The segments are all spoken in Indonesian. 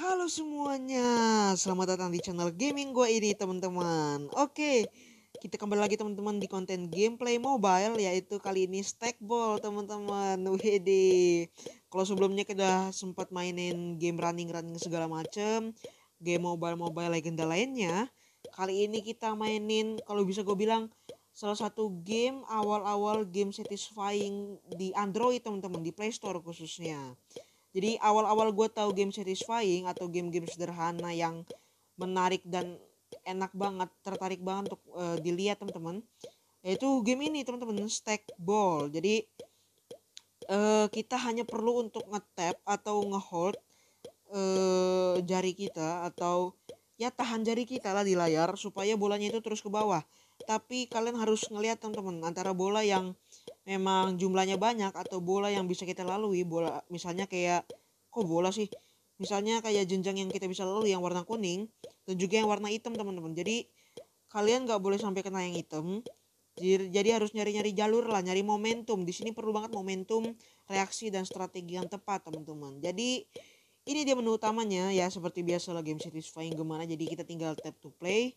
Halo semuanya, selamat datang di channel gaming gue ini teman-teman. Oke, kita kembali lagi teman-teman di konten gameplay mobile yaitu kali ini stackball teman-teman. Wede, kalau sebelumnya kita sempat mainin game running-running segala macem, game mobile-mobile legenda lainnya. Kali ini kita mainin, kalau bisa gue bilang salah satu game awal-awal game satisfying di Android teman-teman di Play Store khususnya jadi awal-awal gue tahu game satisfying atau game-game sederhana yang menarik dan enak banget tertarik banget untuk uh, dilihat teman-teman yaitu game ini teman-teman stack ball jadi uh, kita hanya perlu untuk ngetap atau ngehold uh, jari kita atau ya tahan jari kita lah di layar supaya bolanya itu terus ke bawah tapi kalian harus ngelihat teman-teman antara bola yang memang jumlahnya banyak atau bola yang bisa kita lalui bola misalnya kayak kok bola sih misalnya kayak jenjang yang kita bisa lalui yang warna kuning dan juga yang warna hitam teman-teman jadi kalian nggak boleh sampai kena yang hitam jadi harus nyari-nyari jalur lah nyari momentum di sini perlu banget momentum reaksi dan strategi yang tepat teman-teman jadi ini dia menu utamanya ya seperti biasa lah game series satisfying gimana jadi kita tinggal tap to play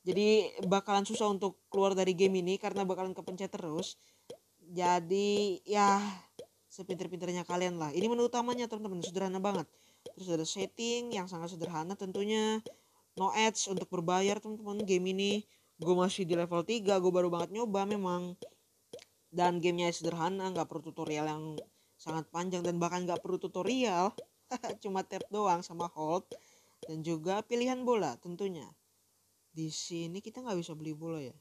jadi bakalan susah untuk keluar dari game ini karena bakalan kepencet terus jadi ya sepinter-pinternya kalian lah ini menu utamanya teman-teman sederhana banget terus ada setting yang sangat sederhana tentunya no ads untuk berbayar teman-teman game ini gue masih di level 3 gue baru banget nyoba memang dan gamenya sederhana nggak perlu tutorial yang sangat panjang dan bahkan nggak perlu tutorial cuma tap doang sama hold dan juga pilihan bola tentunya di sini kita nggak bisa beli bola ya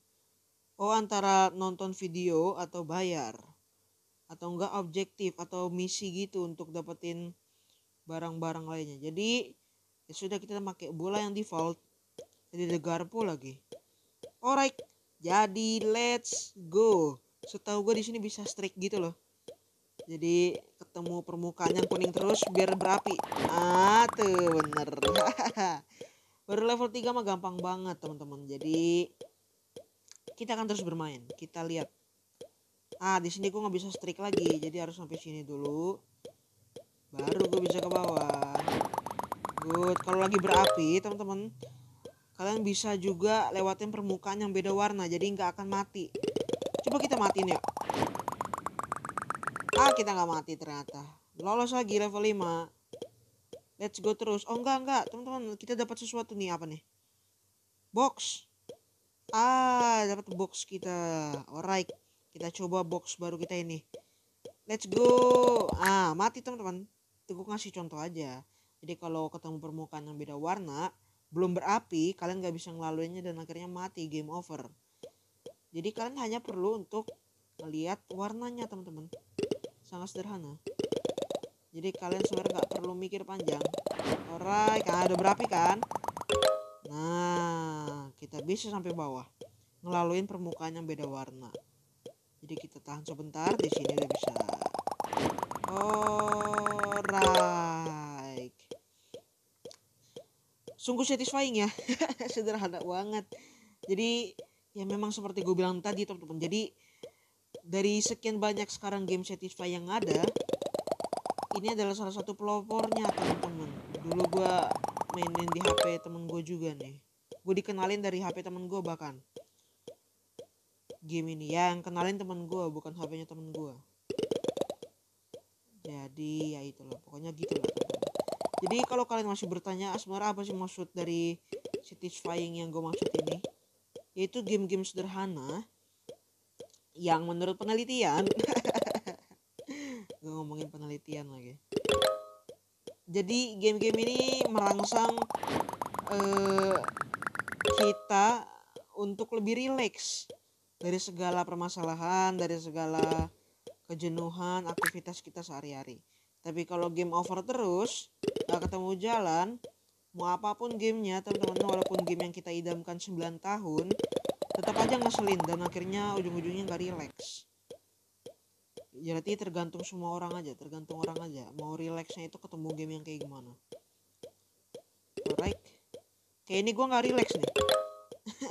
Oh antara nonton video atau bayar atau enggak objektif atau misi gitu untuk dapetin barang-barang lainnya. Jadi ya sudah kita pakai bola yang default. Jadi ada garpu lagi. Alright, jadi let's go. Setahu gue di sini bisa strike gitu loh. Jadi ketemu permukaan yang kuning terus biar berapi. Ah tuh bener. Baru level 3 mah gampang banget teman-teman. Jadi kita akan terus bermain kita lihat ah di sini gue nggak bisa strik lagi jadi harus sampai sini dulu baru gue bisa ke bawah good kalau lagi berapi teman-teman kalian bisa juga lewatin permukaan yang beda warna jadi nggak akan mati coba kita matiin ya ah kita nggak mati ternyata lolos lagi level 5 let's go terus oh enggak enggak teman-teman kita dapat sesuatu nih apa nih box Ah, dapat box kita. Alright. Kita coba box baru kita ini. Let's go. Ah, mati teman-teman. Gue ngasih contoh aja. Jadi kalau ketemu permukaan yang beda warna, belum berapi, kalian gak bisa ngelaluinnya dan akhirnya mati. Game over. Jadi kalian hanya perlu untuk melihat warnanya teman-teman. Sangat sederhana. Jadi kalian sebenarnya nggak perlu mikir panjang. Alright, kan ada berapi kan? Nah, kita bisa sampai bawah ngelaluin permukaan yang beda warna jadi kita tahan sebentar di sini udah bisa alright sungguh satisfying ya sederhana banget jadi ya memang seperti gue bilang tadi teman-teman jadi dari sekian banyak sekarang game satisfying yang ada ini adalah salah satu pelopornya teman-teman dulu gue mainin di HP temen gue juga nih gue dikenalin dari HP temen gue bahkan game ini ya yang kenalin temen gue bukan hpnya temen gue jadi ya itulah pokoknya gitu loh jadi kalau kalian masih bertanya ah, sebenarnya apa sih maksud dari satisfying yang gue maksud ini yaitu game-game sederhana yang menurut penelitian gue ngomongin penelitian lagi jadi game-game ini merangsang eh, kita untuk lebih rileks dari segala permasalahan, dari segala kejenuhan aktivitas kita sehari-hari. Tapi kalau game over terus, gak ketemu jalan, mau apapun gamenya teman-teman walaupun game yang kita idamkan 9 tahun tetap aja ngeselin dan akhirnya ujung-ujungnya gak rileks. jadi tergantung semua orang aja tergantung orang aja mau rileksnya itu ketemu game yang kayak gimana kayak ini gue nggak relax nih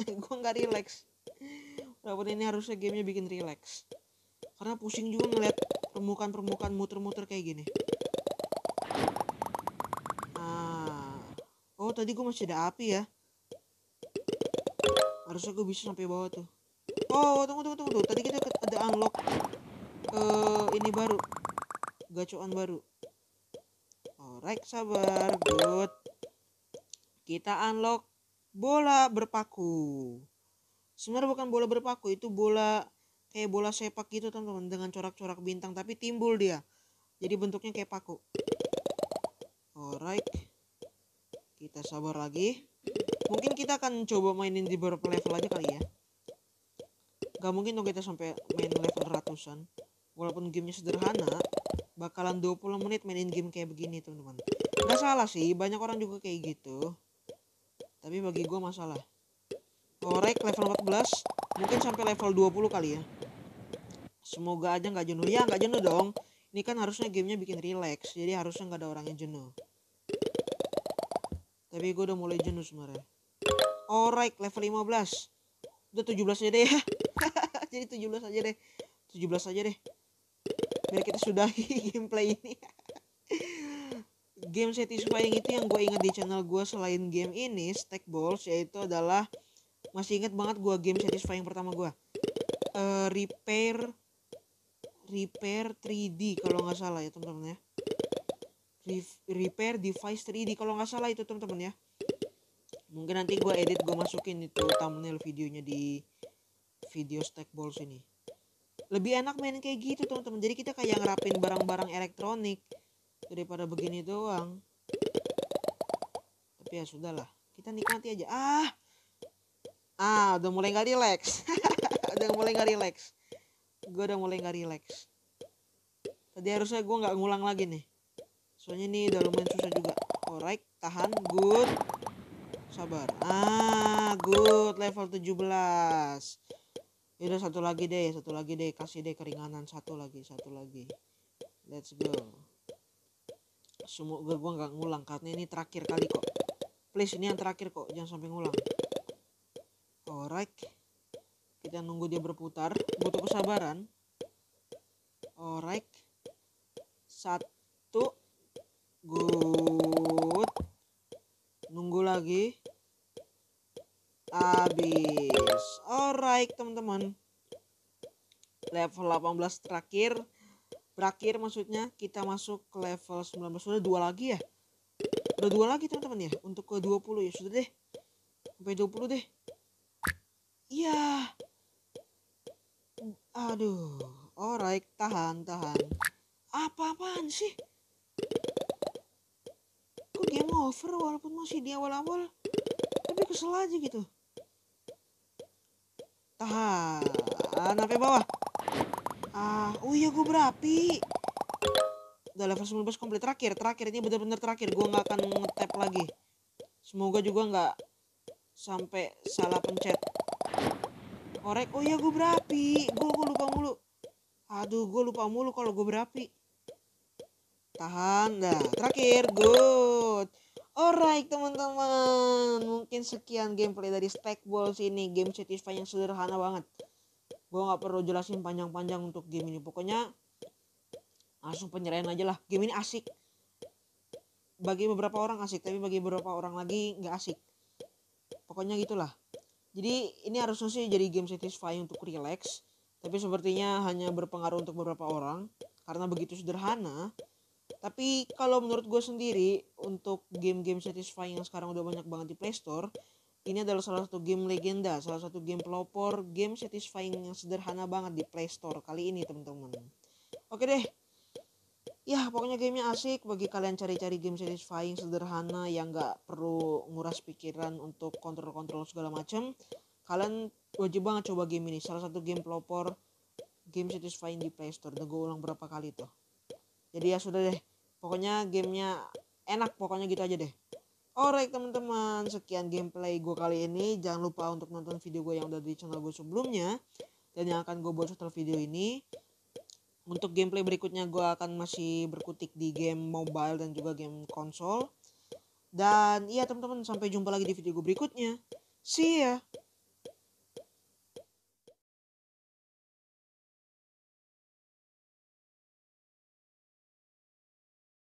gue nggak relax walaupun ini harusnya gamenya bikin relax karena pusing juga ngeliat permukaan-permukaan muter-muter kayak gini nah oh tadi gue masih ada api ya harusnya gue bisa sampai bawah tuh oh tunggu tunggu tunggu tadi kita ada unlock uh, ini baru gacoan baru alright sabar good kita unlock bola berpaku. Sebenarnya bukan bola berpaku, itu bola kayak bola sepak gitu teman-teman dengan corak-corak bintang tapi timbul dia. Jadi bentuknya kayak paku. Alright. Kita sabar lagi. Mungkin kita akan coba mainin di beberapa level aja kali ya. Gak mungkin dong kita sampai main level ratusan. Walaupun gamenya sederhana, bakalan 20 menit mainin game kayak begini teman-teman. Gak salah sih, banyak orang juga kayak gitu. Tapi bagi gue masalah. Korek level 14, mungkin sampai level 20 kali ya. Semoga aja nggak jenuh. Ya nggak jenuh dong. Ini kan harusnya gamenya bikin relax, jadi harusnya nggak ada orang yang jenuh. Tapi gue udah mulai jenuh sebenarnya. Orek level 15. Udah 17 aja deh ya. jadi 17 aja deh. 17 aja deh. Biar kita sudahi gameplay ini game satisfying itu yang gue ingat di channel gue selain game ini stack balls yaitu adalah masih inget banget gue game satisfying pertama gue uh, repair repair 3D kalau nggak salah ya teman-teman ya Re repair device 3D kalau nggak salah itu teman-teman ya mungkin nanti gue edit gue masukin itu thumbnail videonya di video stack balls ini lebih enak main kayak gitu teman-teman jadi kita kayak ngerapin barang-barang elektronik daripada begini doang tapi ya sudahlah kita nikmati aja ah ah udah mulai nggak relax udah mulai nggak relax gue udah mulai nggak relax tadi harusnya gue nggak ngulang lagi nih soalnya nih udah lumayan susah juga alright tahan good sabar ah good level 17 ya udah satu lagi deh satu lagi deh kasih deh keringanan satu lagi satu lagi let's go semoga gue nggak ngulang karena ini terakhir kali kok please ini yang terakhir kok jangan sampai ngulang alright kita nunggu dia berputar butuh kesabaran alright satu good nunggu lagi habis alright teman-teman level 18 terakhir berakhir maksudnya kita masuk ke level 19 sudah dua lagi ya udah dua lagi teman-teman ya untuk ke 20 ya sudah deh sampai 20 deh iya aduh alright tahan tahan apa-apaan sih kok game over walaupun masih di awal-awal tapi kesel aja gitu tahan sampai bawah Oh iya gue berapi. Udah level 19 komplit terakhir, terakhir ini bener-bener terakhir. Gue gak akan ngetap lagi. Semoga juga gak sampai salah pencet. Korek. Oh iya gue berapi. Gue gue lupa mulu. Aduh gue lupa mulu kalau gue berapi. Tahan dah. Terakhir. Good. Alright teman-teman, mungkin sekian gameplay dari Stackballs ini, game satisfying yang sederhana banget gue nggak perlu jelasin panjang-panjang untuk game ini pokoknya langsung penyerahan aja lah game ini asik bagi beberapa orang asik tapi bagi beberapa orang lagi nggak asik pokoknya gitulah jadi ini harusnya sih jadi game satisfying untuk relax tapi sepertinya hanya berpengaruh untuk beberapa orang karena begitu sederhana tapi kalau menurut gue sendiri untuk game-game satisfying yang sekarang udah banyak banget di Play Store ini adalah salah satu game legenda, salah satu game pelopor, game satisfying yang sederhana banget di Play Store kali ini teman-teman. Oke deh, ya pokoknya gamenya asik bagi kalian cari-cari game satisfying sederhana yang gak perlu nguras pikiran untuk kontrol-kontrol segala macam kalian wajib banget coba game ini salah satu game pelopor game satisfying di Play Store udah gue ulang berapa kali tuh jadi ya sudah deh pokoknya gamenya enak pokoknya gitu aja deh Alright teman-teman, sekian gameplay gue kali ini. Jangan lupa untuk nonton video gue yang udah di channel gue sebelumnya. Dan yang akan gue buat setelah video ini. Untuk gameplay berikutnya gue akan masih berkutik di game mobile dan juga game konsol. Dan iya teman-teman, sampai jumpa lagi di video gue berikutnya. See ya!